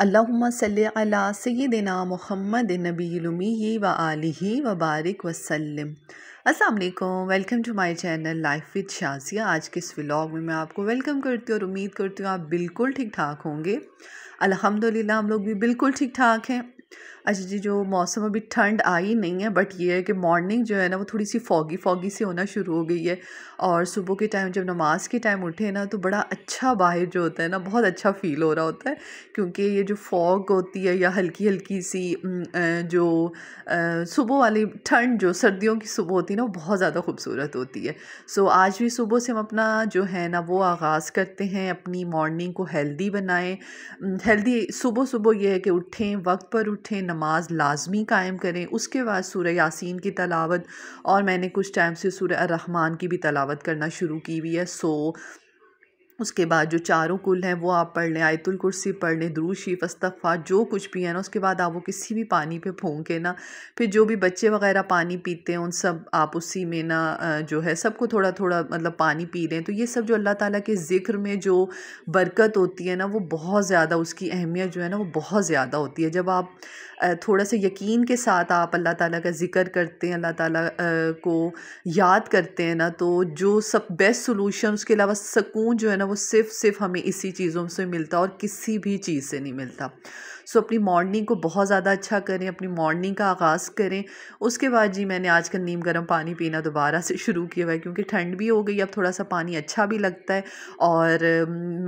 अल्लाम सैदना मोहम्मद नबीलमी व आलि व बारिक वसलम असलम welcome to my channel life with Shazia आज के इस व्लॉग में मैं आपको वेलकम करती हूँ और उम्मीद करती हूँ आप बिल्कुल ठीक ठाक होंगे अल्हम्दुलिल्लाह हम लोग भी बिल्कुल ठीक ठाक हैं अच्छा जी जो मौसम अभी ठंड आई नहीं है बट ये है कि मॉर्निंग जो है ना वो थोड़ी सी फॉगी फॉगी सी होना शुरू हो गई है और सुबह के टाइम जब नमाज के टाइम उठे ना तो बड़ा अच्छा बाहर जो होता है ना बहुत अच्छा फील हो रहा होता है क्योंकि ये जो फॉग होती है या हल्की हल्की सी जो सुबह वाली ठंड जो सर्दियों की सुबह होती है ना वो बहुत ज़्यादा खूबसूरत होती है सो आज भी सुबह से हम अपना जो है ना वो आगाज़ करते हैं अपनी मॉर्निंग को हेल्दी बनाएँ हेल्दी सुबह सुबह यह है कि उठें वक्त पर उठें नमाज लाजमी कायम करें उसके बाद सूर्य यासीन की तलावत और मैंने कुछ टाइम से सूर्य रहमान की भी तलावत करना शुरू की हुई है सो उसके बाद जो चारों कुल हैं वो आप पढ़ लें आयतुल कुर्सी पढ़ लें द्रू फस्तफा जो कुछ भी है ना उसके बाद आप वो किसी भी पानी पे के ना फिर जो भी बच्चे वगैरह पानी पीते हैं उन सब आप उसी में ना जो है सबको थोड़ा थोड़ा मतलब पानी पी लें तो ये सब जो अल्लाह ताला के ज़िक्र में जो बरकत होती है ना वो बहुत ज़्यादा उसकी अहमियत जो है ना वो बहुत ज़्यादा होती है जब आप थोड़ा सा यकीन के साथ आप अल्लाह ताला का ज़िक्र करते हैं अल्लाह ताला को याद करते हैं ना तो जो सब बेस्ट सोलूशन उसके अलावा सकून जो है ना ना वो सिर्फ सिर्फ हमें इसी चीज़ों से मिलता और किसी भी चीज़ से नहीं मिलता सो so, अपनी मॉर्निंग को बहुत ज़्यादा अच्छा करें अपनी मॉर्निंग का आगाज़ करें उसके बाद जी मैंने आजकल नीम गर्म पानी पीना दोबारा से शुरू किया हुआ है क्योंकि ठंड भी हो गई अब थोड़ा सा पानी अच्छा भी लगता है और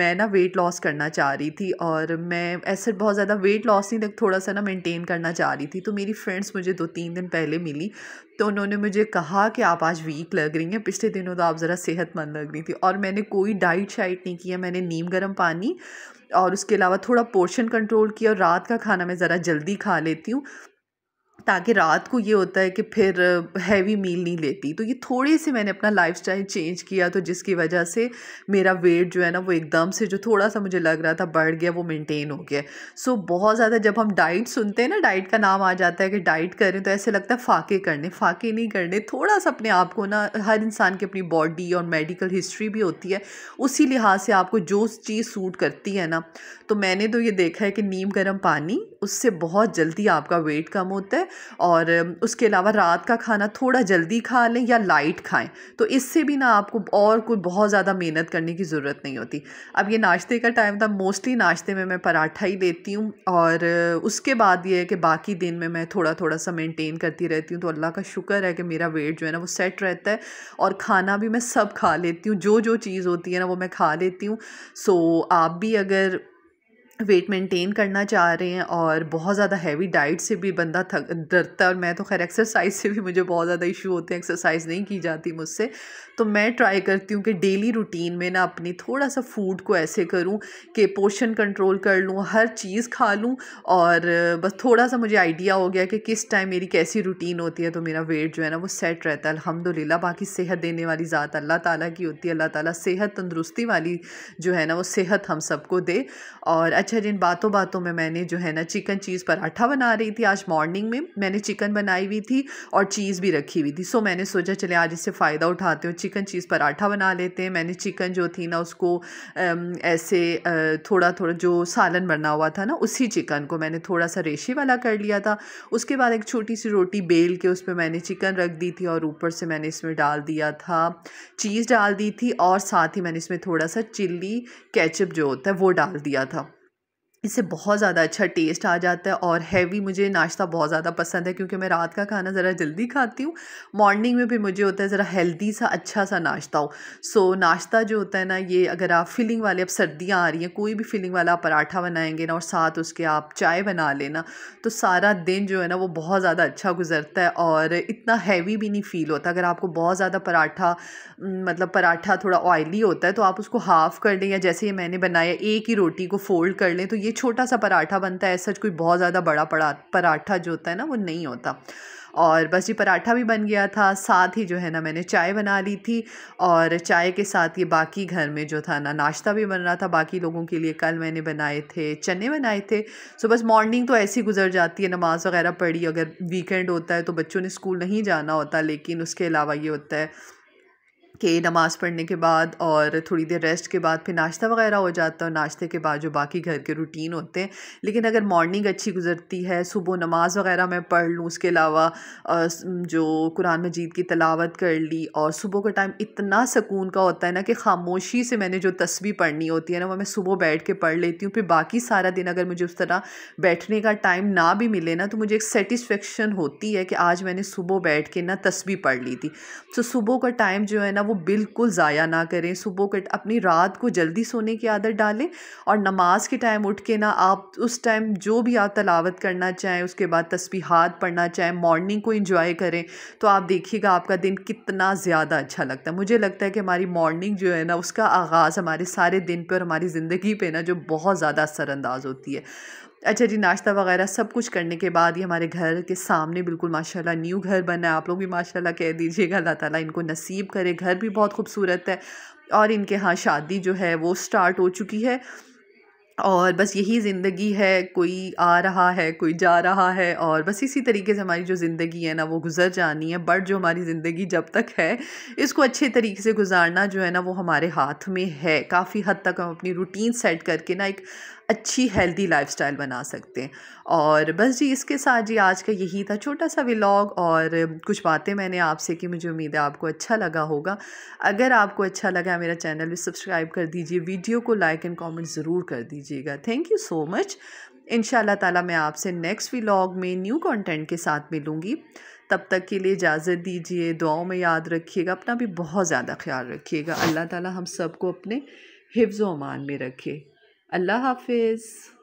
मैं ना वेट लॉस करना चाह रही थी और मैं ऐसे बहुत ज़्यादा वेट लॉस नहीं थोड़ा सा ना मेनटेन करना चाह रही थी तो मेरी फ्रेंड्स मुझे दो तीन दिन पहले मिली तो उन्होंने मुझे कहा कि आप आज वीक लग रही हैं पिछले दिनों तो आप ज़रा सेहतमंद लग रही थी और मैंने कोई डाइट शाइट नहीं किया मैंने नीम गर्म पानी और उसके अलावा थोड़ा पोर्शन कंट्रोल किया और रात का खाना मैं ज़रा जल्दी खा लेती हूँ ताकि रात को ये होता है कि फिर हैवी मील नहीं लेती तो ये थोड़ी सी मैंने अपना लाइफ चेंज किया तो जिसकी वजह से मेरा वेट जो है ना वो एकदम से जो थोड़ा सा मुझे लग रहा था बढ़ गया वो मेनटेन हो गया सो बहुत ज़्यादा जब हम डाइट सुनते हैं ना डाइट का नाम आ जाता है कि डाइट करें तो ऐसे लगता है फाके करने फाके नहीं करने थोड़ा सा अपने आप को ना हर इंसान की अपनी बॉडी और मेडिकल हिस्ट्री भी होती है उसी लिहाज से आपको जो चीज़ सूट करती है ना तो मैंने तो ये देखा है कि नीम गर्म पानी उससे बहुत जल्दी आपका वेट कम होता है और उसके अलावा रात का खाना थोड़ा जल्दी खा लें या लाइट खाएं तो इससे भी ना आपको और कोई बहुत ज़्यादा मेहनत करने की ज़रूरत नहीं होती अब ये नाश्ते का टाइम था मोस्टली नाश्ते में मैं पराठा ही लेती हूँ और उसके बाद ये है कि बाकी दिन में मैं थोड़ा थोड़ा सा मेनटेन करती रहती हूँ तो अल्लाह का शुक्र है कि मेरा वेट जो है ना वो सेट रहता है और खाना भी मैं सब खा लेती हूँ जो जो चीज़ होती है ना वो मैं खा लेती हूँ सो आप भी अगर वेट मेंटेन करना चाह रहे हैं और बहुत ज़्यादा हैवी डाइट से भी बंदा थक डरता है और मैं तो खैर एक्सरसाइज से भी मुझे बहुत ज़्यादा इशू होते हैं एक्सरसाइज नहीं की जाती मुझसे तो मैं ट्राई करती हूँ कि डेली रूटीन में ना अपनी थोड़ा सा फूड को ऐसे करूँ कि पोर्शन कंट्रोल कर लूँ हर चीज़ खा लूँ और बस थोड़ा सा मुझे आइडिया हो गया कि किस टाइम मेरी कैसी रूटीन होती है तो मेरा वेट जो है ना वो सेट रहता है अलहमदिल्ला बाकी सेहत देने वाली ज़ात अल्लाह ताली की होती है अल्लाह ताली सेहत तंदरुस्ती वाली जो है ना वो सेहत हम सबको दे और अच्छा जिन बातों बातों में मैंने जो है ना चिकन चीज़ पराठा बना रही थी आज मॉर्निंग में मैंने चिकन बनाई हुई थी और चीज़ भी रखी हुई थी सो मैंने सोचा चले आज इससे फ़ायदा उठाते हो चिकन चीज़ पराठा बना लेते हैं मैंने चिकन जो थी ना उसको ऐसे थोड़ा थोड़ा जो सालन बना हुआ था ना उसी चिकन को मैंने थोड़ा सा रेशे वाला कर लिया था उसके बाद एक छोटी सी रोटी बेल के उस पर मैंने चिकन रख दी थी और ऊपर से मैंने इसमें डाल दिया था चीज़ डाल दी थी और साथ ही मैंने इसमें थोड़ा सा चिल्ली केचप जो होता है वो डाल दिया था इससे बहुत ज़्यादा अच्छा टेस्ट आ जाता है और हैवी मुझे नाश्ता बहुत ज़्यादा पसंद है क्योंकि मैं रात का खाना ज़रा जल्दी खाती हूँ मॉर्निंग में भी मुझे होता है ज़रा हेल्दी सा अच्छा सा नाश्ता हो सो नाश्ता जो होता है ना ये अगर आप फिलिंग वाले अब सर्दियाँ आ रही हैं कोई भी फिलिंग वाला आप पराठा बनाएंगे ना और साथ उसके आप चाय बना लेना तो सारा दिन जो है ना वो बहुत ज़्यादा अच्छा गुजरता है और इतना हैवी भी नहीं फील होता अगर आपको बहुत ज़्यादा पराठा मतलब पराठा थोड़ा ऑयली होता है तो आप उसको हाफ़ कर लें या जैसे ये मैंने बनाया एक ही रोटी को फोल्ड कर लें तो ये छोटा सा पराठा बनता है सच कोई बहुत ज़्यादा बड़ा पड़ा पराठा जो होता है ना वो नहीं होता और बस ये पराठा भी बन गया था साथ ही जो है ना मैंने चाय बना ली थी और चाय के साथ ये बाकी घर में जो था ना नाश्ता भी बन रहा था बाकी लोगों के लिए कल मैंने बनाए थे चने बनाए थे सो बस मॉर्निंग तो ऐसी गुजर जाती है नमाज़ वगैरह पढ़ी अगर वीकेंड होता है तो बच्चों ने स्कूल नहीं जाना होता लेकिन उसके अलावा ये होता है कि नमाज़ पढ़ने के बाद और थोड़ी देर रेस्ट के बाद फिर नाश्ता वगैरह हो जाता है और नाश्ते के बाद जो बाकी घर के रूटीन होते हैं लेकिन अगर मॉर्निंग अच्छी गुजरती है सुबह नमाज वगैरह मैं पढ़ लूँ उसके अलावा जो कुरान मजीद की तलावत कर ली और सुबह का टाइम इतना सुकून का होता है ना कि खामोशी से मैंने जो तस्वीर पढ़नी होती है ना वो मैं सुबह बैठ के पढ़ लेती हूँ फिर बाकी सारा दिन अगर मुझे उस तरह बैठने का टाइम ना भी मिले ना तो मुझे एक सेटिस्फेक्शन होती है कि आज मैंने सुबह बैठ के ना तस्वीर पढ़ ली थी तो सुबह का टाइम जो है ना वो बिल्कुल ज़ाया ना करें सुबह के अपनी रात को जल्दी सोने की आदत डालें और नमाज के टाइम उठ के ना आप उस टाइम जो भी आप तलावत करना चाहें उसके बाद तस्बीहात पढ़ना चाहें मॉर्निंग को इंजॉय करें तो आप देखिएगा आपका दिन कितना ज़्यादा अच्छा लगता है मुझे लगता है कि हमारी मॉर्निंग जो है ना उसका आगाज़ हमारे सारे दिन पर हमारी ज़िंदगी पर ना जो बहुत ज़्यादा असरअंदाज होती है अच्छा जी नाश्ता वगैरह सब कुछ करने के बाद ये हमारे घर के सामने बिल्कुल माशाल्लाह न्यू घर बना है आप लोग भी माशाल्लाह कह दीजिएगा अल्लाह ताला इनको नसीब करे घर भी बहुत खूबसूरत है और इनके यहाँ शादी जो है वो स्टार्ट हो चुकी है और बस यही ज़िंदगी है कोई आ रहा है कोई जा रहा है और बस इसी तरीके से हमारी जो ज़िंदगी है ना वो गुजर जानी है बट जो हमारी ज़िंदगी जब तक है इसको अच्छे तरीके से गुजारना जो है ना वो हमारे हाथ में है काफ़ी हद तक हम अपनी रूटीन सेट करके ना एक अच्छी हेल्दी लाइफस्टाइल बना सकते हैं और बस जी इसके साथ जी आज का यही था छोटा सा व्लॉग और कुछ बातें मैंने आपसे कि मुझे उम्मीद है आपको अच्छा लगा होगा अगर आपको अच्छा लगा मेरा चैनल भी सब्सक्राइब कर दीजिए वीडियो को लाइक एंड कमेंट ज़रूर कर दीजिएगा थैंक यू सो मच इन ताला मैं आपसे नेक्स्ट व्लाग में न्यू कॉन्टेंट के साथ मिलूँगी तब तक के लिए इजाज़त दीजिए दुआओं में याद रखिएगा अपना भी बहुत ज़्यादा ख्याल रखिएगा अल्लाह ताली हम सबको अपने हिफ्ज़ अमान में रखे الله حافظ